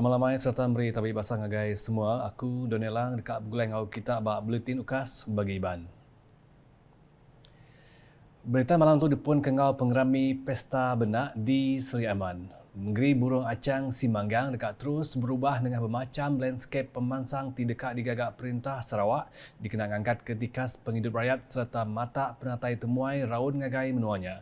Selamat lamai serta meri Tapi basah ngagai semua. Aku Donelang dekat Buguleng Aku Kita bak buletin ukas bagi Iban. Berita malam tu dipun kengau pengerami pesta benak di Seri Aman. negeri burung acang Simanggang dekat terus berubah dengan bermacam landscape pemansang di dekat digagak perintah Sarawak dikenang angkat ketika penghidup rakyat serta mata penatai temuai raun ngagai menuanya.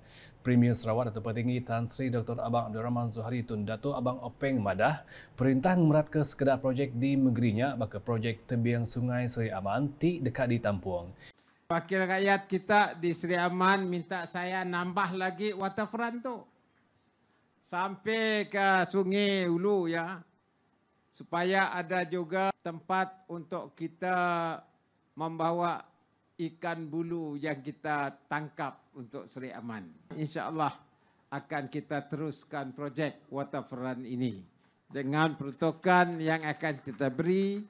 Premier Sarawak Dato' Petinggi Tan Sri Dr. Abang Abdul Rahman Zuhari Tun Dato' Abang Openg Madah perintah ngemerat ke sekedar projek di negerinya bakal projek tebiang sungai Seri Aman ti dekat di tampuang. Wakil rakyat kita di Seri Aman minta saya nambah lagi waterfront tu sampai ke sungai Ulu ya supaya ada juga tempat untuk kita membawa ikan bulu yang kita tangkap untuk Seri Aman. InsyaAllah akan kita teruskan projek waterfront ini dengan peruntukan yang akan kita beri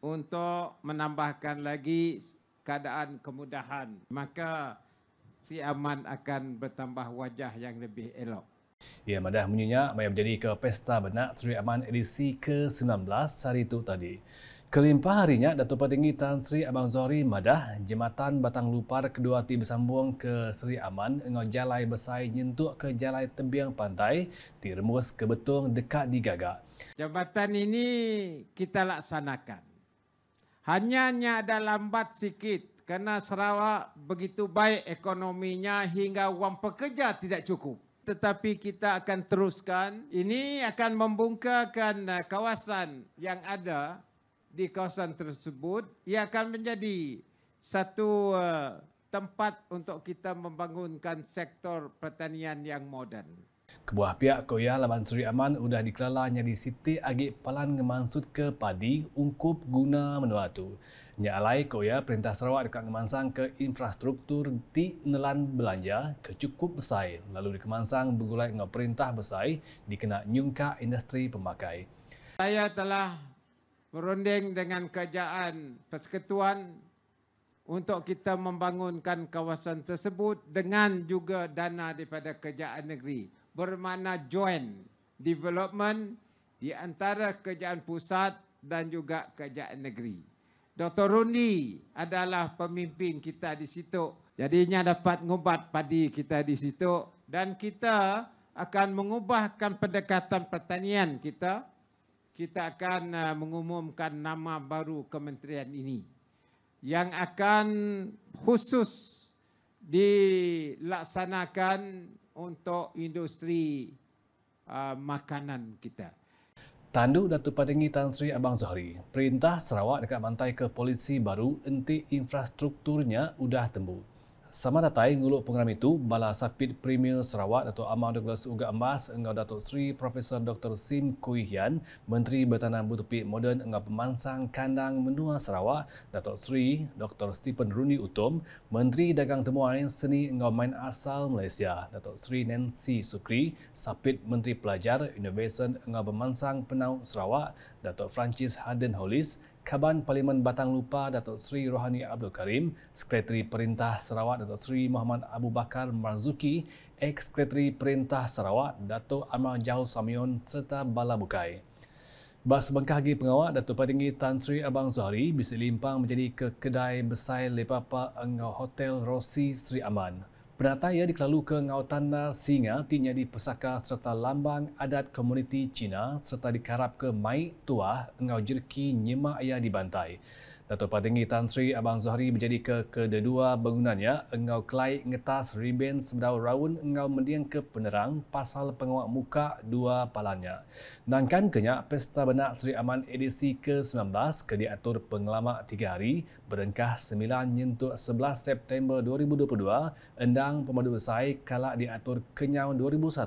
untuk menambahkan lagi keadaan kemudahan. Maka si aman akan bertambah wajah yang lebih elok. Ya, madah munyinya mai menjadi ke Pesta Benak Seri Aman edisi ke-19 hari itu tadi. Kelimpah harinya Datuk Petinggi Tan Sri Abang Zori Madah Jematan Batang Lupar Kedua Ti Bersambung ke Sri Aman Ngau Jalai Besai Nyentuk ke Jalai Tebiang Pantai Tirmus ke Betung Dekat Digagak Jabatan ini kita laksanakan Hanyanya ada lambat sikit Kerana Sarawak begitu baik ekonominya Hingga wang pekerja tidak cukup tetapi kita akan teruskan. Ini akan membungkakan eh, kawasan yang ada di kawasan tersebut ia akan menjadi satu eh, tempat untuk kita membangunkan sektor pertanian yang moden. Kebuah pihak Koya Laban Seri Aman sudah dikelalanya di siti agi pelan ngemansut ke padi ungkup guna menuatu. tu. Nya alai Koya perintah Sarawak dekat ngemansang ke infrastruktur di nelan belanja ke cukup besai. Lalu di dikemansang begulai ngeperintah besai dikenal nyungka industri pemakai. Saya telah merunding dengan kerajaan persekutuan untuk kita membangunkan kawasan tersebut dengan juga dana daripada kerajaan negeri. Bermakna joint development di antara kerajaan pusat dan juga kerajaan negeri. Dr. Rundi adalah pemimpin kita di situ. Jadinya dapat mengubat padi kita di situ. Dan kita akan mengubahkan pendekatan pertanian kita kita akan uh, mengumumkan nama baru kementerian ini yang akan khusus dilaksanakan untuk industri uh, makanan kita. Tandu Datuk Padengi Tan Sri Abang Zohri, perintah Sarawak dekat mantai ke polisi baru enti infrastrukturnya sudah tembus. Sama datang ngulu program itu bala sapit Premier Sarawak Dato Amang Douglas Uga Emas engau datuk Sri Profesor Dr Sim Kui Hian Menteri Bertanah Butupi Moden engau pemansang kandang menua Sarawak datuk Sri Dr Stephen Runi Utom Menteri Dagang Temuan Seni engau Main Asal Malaysia datuk Sri Nancy Sukri sapit Menteri Pelajar Innovation engau pemansang penau Sarawak datuk Francis Haden Hollis Kaban Parlimen Batang Lupa Datuk Seri Rohani Abdul Karim, Sekretari Perintah Sarawak Datuk Seri Muhammad Abu Bakar Marzuki, Ex-Sekretari Perintah Sarawak Datuk Amar Jauh Samion serta Bala Bukai. Bas sebangkah lagi pengawal Datuk Patinggi Tan Sri Abang Zuhari bisa limpang menjadi ke kedai besar Lepapa Engau Hotel Rossi Sri Aman. Penata ia dikelalu ke Ngautana Singa tinya di Pesaka serta lambang adat komuniti Cina serta dikarap ke Mai Tuah Ngau Jerki Nyema Ayah dibantai. Dato' Patinggi Tan Sri Abang Zuhari menjadi ke kedua bangunannya Engau Kelai Ngetas Riben Semedau Raun Engau Mendiang ke Penerang pasal penguat muka dua palanya. Nangkan kenyak Pesta Benak Sri Aman edisi ke-19 ke diatur pengelama tiga hari berengkah 9 nyentuk 11 September 2022 Endang Pemadu Besai kalak diatur kenyau 2001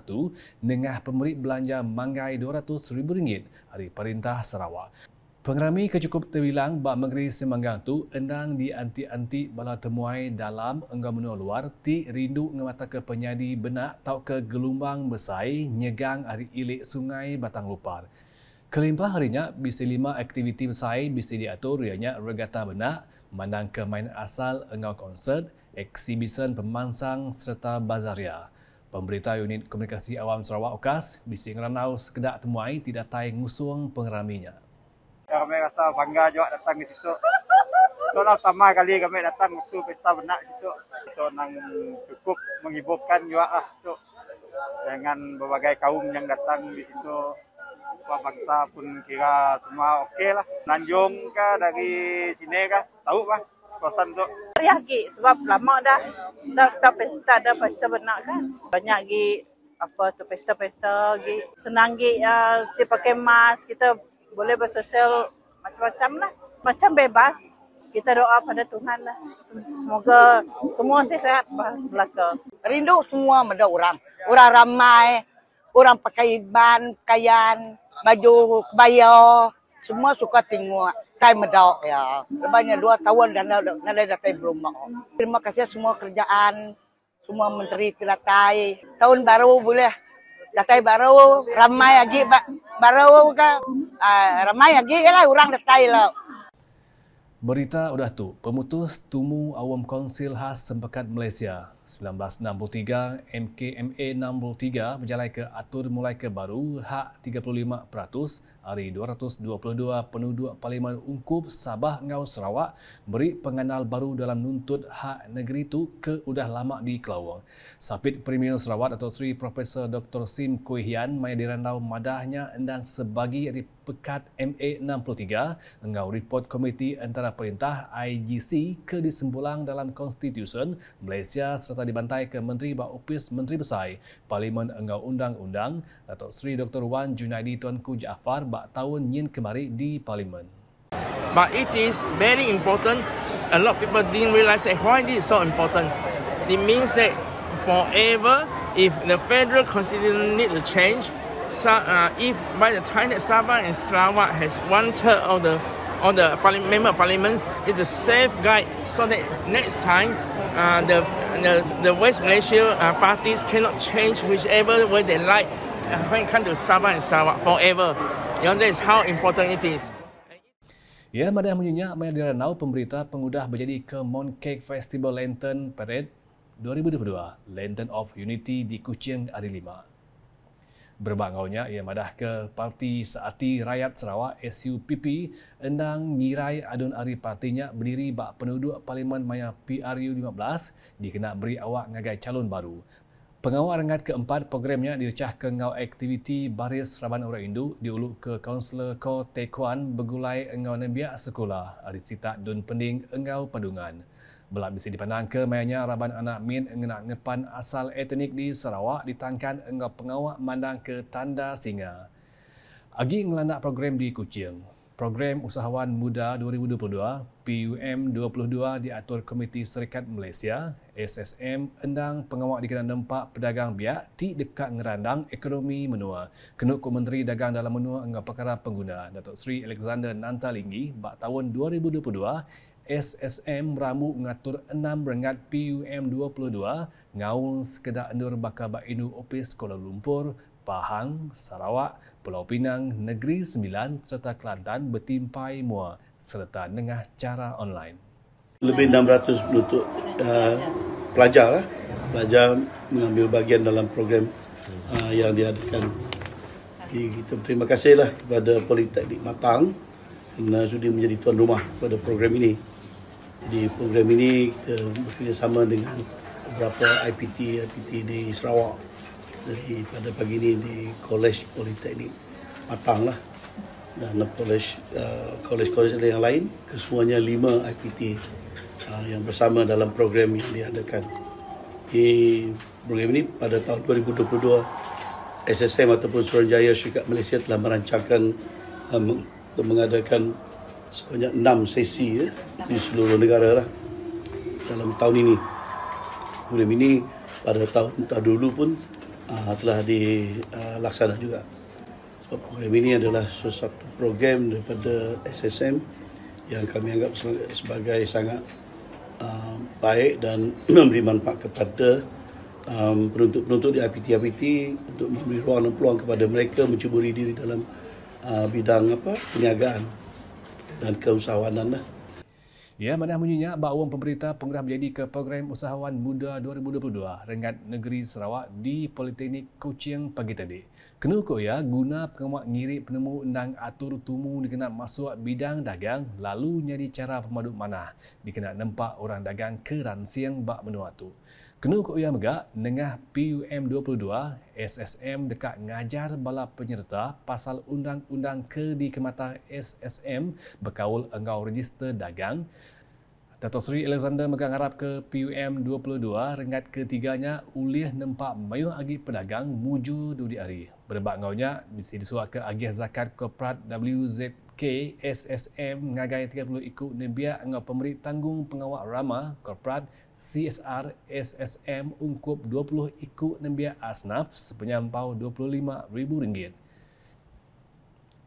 dengan pemerik belanja manggai RM200,000 dari Perintah Sarawak. Pengrami kecukup terbilang bak mengeri semanggang tu enang di anti-anti bala temuai dalam enggak menua luar ti rindu ngemata ke penyadi benak atau ke gelombang besai nyegang hari ilik sungai batang lupar. Kelimpah harinya bisa lima aktiviti besai bisa diatur ianya regata benak, mandang ke main asal enggak konsert, eksibisan pemansang serta bazaria. Pemberita Unit Komunikasi Awam Sarawak UKAS bisa ngeranau sekedak temuai tidak tayang ngusung pengraminya. Dan kami rasa bangga juga datang ke situ. Itulah pertama kali kami datang waktu pesta benak ke situ. So, nang cukup menghiburkan juga lah situ. Dengan berbagai kaum yang datang di situ. Apa bangsa pun kira semua okey lah. Nanjung ke dari sini ke, tahu lah kawasan tu. Riah lagi sebab lama dah. Tak ada pesta, ada pesta benak kan. Banyak lagi apa tu pesta-pesta lagi. Senang lagi uh, ah, si pakai mask kita boleh bersosial macam-macam lah. Macam bebas. Kita doa pada Tuhan lah. Semoga semua sihat belaka. Rindu semua pada orang. Orang ramai. Orang pakai ban, pakaian, baju kebaya. Semua suka tengok. Kita medok ya. Sebanyak dua tahun dan ada ada datai belum Terima kasih semua kerjaan, semua menteri datai. Tahun baru boleh datai baru ramai lagi baru ke Ah, ramai lagi lah orang detail lo. Berita udah tu, pemutus Tumu Awam Konsil Khas Sempekat Malaysia 1963 MKMA 63 menjalai ke atur mulai ke baru hak 35% hari 222 penduduk Parlimen Ungkup Sabah Ngau Sarawak beri pengenal baru dalam nuntut hak negeri tu ke udah lama di Kelawang. Sapit Premier Sarawak atau Sri Profesor Dr. Sim Kuihian Hian Mayadiranau madahnya endang sebagai pekat MA63 engau report komiti antara perintah IGC ke disembulang dalam konstitusi Malaysia serta dibantai ke Menteri Bak Opis Menteri Besar Parlimen engau undang-undang Datuk Seri Dr. Wan Junaidi Tuanku Jaafar bak tahun nyin kemari di Parlimen. But it is very important. A lot of people didn't realise that why this is so important. It means that forever, if the federal constitution need to change, uh, if by the time that Sabah and Sarawak has one third of the of the member of parliament, it's a safe guide so that next time uh, the, the the West Malaysia uh, parties cannot change whichever way they like uh, when it comes to Sabah and Sarawak forever. You know, that is how important it is. Ya, Madah Munyunya, Mayar Diranau, pemberita pengudah menjadi ke Mooncake Festival Lantern Parade 2022, Lantern of Unity di Kuching, hari lima. Berbangaunya ia madah ke Parti Saati Rakyat Sarawak SUPP endang ngirai adun ari partinya berdiri bak penduduk Parlimen Maya PRU 15 dikena beri awak ngagai calon baru. Pengawal rengat keempat programnya direcah ke ngau aktiviti Baris Raban Orang Indu diulu ke Kaunselor Ko Tae Kwan begulai ngau nebiak sekolah. Arisita dun pending ngau padungan. Belak bisi dipandang ke mayanya Raban Anak Min ngena ngepan asal etnik di Sarawak ditangkan engkau pengawak mandang ke Tanda Singa. Agi ngelandak program di Kuching. Program Usahawan Muda 2022 PUM 22 diatur Komiti Serikat Malaysia SSM endang pengawak di kedai nempak pedagang biak ti dekat ngerandang ekonomi menua. Kenuk ku Menteri Dagang dalam Menua enggak perkara pengguna Datuk Sri Alexander Nantalingi bak tahun 2022 SSM meramu mengatur enam rengat PUM22 ngaung sekedar endur bakar bainu opis Kuala Lumpur, Pahang, Sarawak, Pulau Pinang, Negeri Sembilan serta Kelantan bertimpai mua serta nengah cara online. Lebih 600 untuk uh, pelajar lah. Pelajar mengambil bagian dalam program uh, yang diadakan. Jadi kita terima kasihlah kepada Politeknik Matang kerana sudah menjadi tuan rumah pada program ini. Jadi program ini kita bekerjasama dengan beberapa IPT IPT di Sarawak dari pada pagi ini di College Politeknik Matang lah dan College eh, College College yang lain kesemuanya lima IPT eh, yang bersama dalam program yang diadakan di program ini pada tahun 2022 SSM ataupun Suruhanjaya Syarikat Malaysia telah merancangkan eh, untuk mengadakan sebanyak 6 sesi ya, di seluruh negara lah dalam tahun ini. program ini pada tahun dulu pun uh, telah dilaksana ah, juga. Sebab program ini adalah sesuatu program daripada SSM yang kami anggap sebagai sangat uh, baik dan memberi manfaat kepada um, penuntut-penuntut di IPT-IPT untuk memberi ruang dan peluang kepada mereka mencuburi diri dalam uh, bidang apa perniagaan dan keusahawanan lah. Ya, mana bunyinya bakwan pemerintah pengerah menjadi ke program usahawan muda 2022 Renggat Negeri Sarawak di Politeknik Kuching pagi tadi. Kena ukur ya, guna pengamat ngiri penemu undang atur tumu dikenal masuk bidang dagang lalu nyari cara pemaduk mana dikenal nampak orang dagang ke ransiang bak menua tu. Kena ke uya mega nengah PUM 22 SSM dekat ngajar bala penyerta pasal undang-undang ke di kemata SSM berkaul engkau register dagang. Datuk Sri Alexander megang harap ke PUM 22 rengat ketiganya ulih nempak mayuh agi pedagang muju dudi hari. Berdebat ngaunya, bisa disuak ke agih zakat korporat WZ KSSM mengagai 30 ikut nebia anga pemerik tanggung pengawal rama korporat CSR SSM ungkup 20 ikut nebia asnaf sepenyampau RM25,000.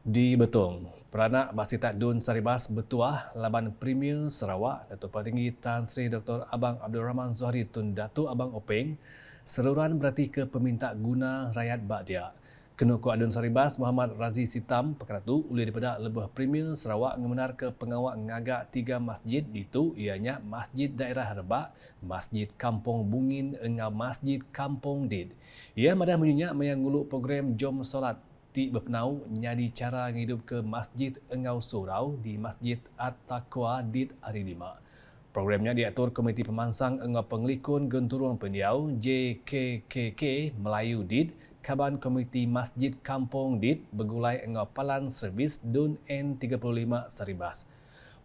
Di Betung, Peranak Basi Takdun Saribas Betuah Laban Premier Sarawak Datuk Pertinggi Tan Sri Dr. Abang Abdul Rahman Zuhari Tun Datuk Abang Openg seluruhan berarti ke peminta guna rakyat Bakdiak. Kenoko Adun Saribas, Muhammad Razi Sitam, Pekeratu, Uli daripada Lebuh Premier Sarawak mengemenar ke pengawal ngagak tiga masjid di itu ianya Masjid Daerah Rebak, Masjid Kampung Bungin, dengan Masjid Kampung Did. Ia madah menyunyak mengulu program Jom Solat di berpenau nyadi cara menghidup ke Masjid Engau Surau di Masjid At-Taqwa Did Hari Lima. Programnya diatur Komiti Pemansang Engau Penglikun Genturuan Pendiau JKKK Melayu Did Kaban Komuniti Masjid Kampung Dit Begulai pelan Servis Dun N35 Saribas.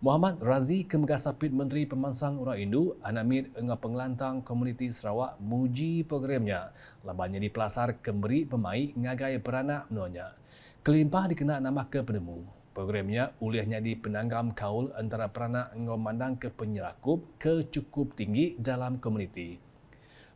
Muhammad Razi Kemgasapit Menteri Pemansang Orang Indu Anamid Engah Penglantang Komuniti Sarawak muji programnya. Labanya di pelasar kemeri pemai ngagai peranak menuanya. Kelimpah dikena nama ke penemu. Programnya uliahnya di penanggam kaul antara peranak engah mandang ke penyerakup ke cukup tinggi dalam komuniti.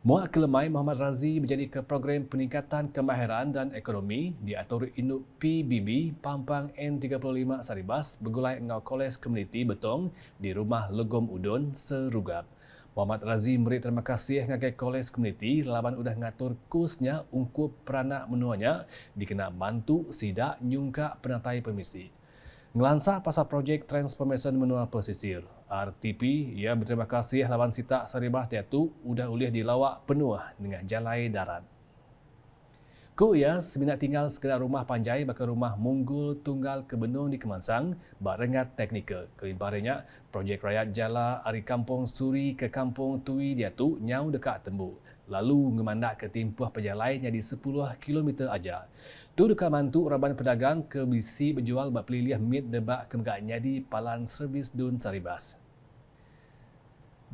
Mewakil Mai Muhammad Razi menjadi ke program peningkatan kemahiran dan ekonomi di atur induk PBB Pampang N35 Saribas bergulai Ngau Koles Community Betong di rumah Legom Udon Serugap. Muhammad Razi meri terima kasih ngagai Koles Community laban sudah mengatur kusnya ungkup peranak menuanya dikena mantu sidak nyungka penatai pemisi ngelansah pasal projek transformation menua pesisir. RTP, ya berterima kasih lawan sita seribah tiatu udah ulih di lawak penuh dengan jalai darat. Ku ya, semina tinggal sekedar rumah panjai bakal rumah munggul tunggal ke kebenung di Kemansang barengat teknikal. Kelimparinya, projek rakyat jala dari kampung Suri ke kampung Tui Diatu nyau dekat tembu lalu ngemandak ke timpuh pejalan lain yang di 10 km aja. Tu dekat mantu raban pedagang ke bisi berjual bak pelilih mit debak kemegaknya di palan servis dun saribas.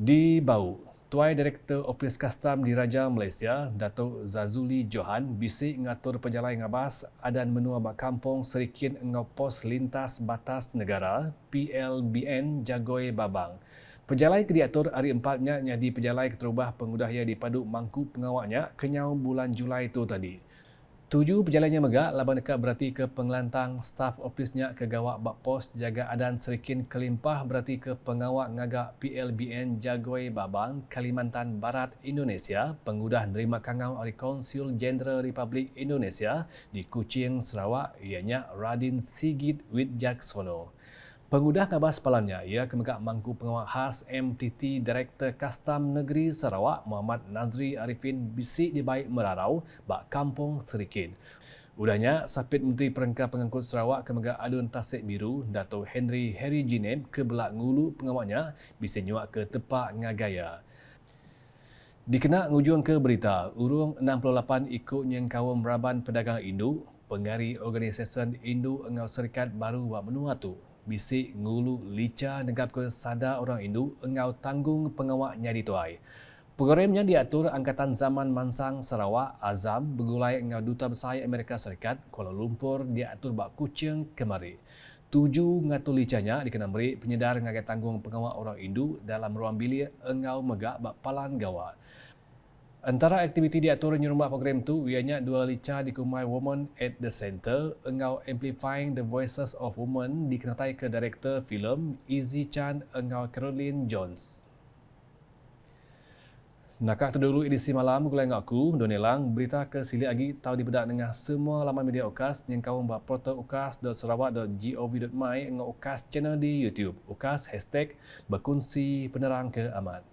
Di bau, Tuai Direktur Opis kastam di Raja Malaysia, Datuk Zazuli Johan, bisik mengatur pejalan ngabas adan menua bak kampung serikin ngopos lintas batas negara PLBN Jagoy Babang. Pejalai kreator hari empatnya yang di pejalai keterubah pengudah yang dipadu mangku pengawaknya kenyau bulan Julai itu tadi. Tujuh pejalannya megak laban dekat berarti ke pengelantang staff ofisnya ke gawak bak pos jaga adan serikin kelimpah berarti ke pengawak ngagak PLBN Jagoi Babang Kalimantan Barat Indonesia pengudah nerima kangau oleh Konsul Jenderal Republik Indonesia di Kuching Sarawak ianya Radin Sigit Widjaksono. Pengudah khabar sepalannya, ia kemegak mangku pengawal khas MTT Direktur Kastam Negeri Sarawak Muhammad Nazri Arifin Bisi di Baik Merarau, Bak Kampung Serikin. Udahnya, Sapit Menteri Perengkah Pengangkut Sarawak kemegak Adun Tasik Biru, Dato Henry Harry Jineb ke belak ngulu pengawalnya bisa nyuak ke tepak ngagaya. Dikenal ngujung ke berita, urung 68 ikut nyengkawam Raban pedagang Indu, pengari organisasi Indu Engau Serikat baru buat menua tu bisik ngulu lica negap ke sada orang Indu engau tanggung pengawak nyadi tuai. Programnya diatur Angkatan Zaman Mansang Sarawak Azam begulai engau Duta Besar Amerika Serikat Kuala Lumpur diatur bak kucing kemari. Tujuh ngatu licanya dikenal beri penyedar ngagai tanggung pengawal orang Indu dalam ruang bilik engau megak bak palan gawat. Antara aktiviti diatur di rumah program tu, ianya dua lica dikumai Women at the Center, engau amplifying the voices of women dikenatai ke director film Easy Chan engau Carolyn Jones. Nakah terdulu edisi malam gulai aku, Donelang berita ke sili lagi tahu di dibedak tengah semua laman media ukas yang kau membuat portal ukas.sarawak.gov.my dengan ukas channel di YouTube. Ukas hashtag berkunci penerang ke amat.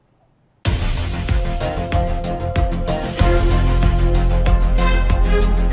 Thank you.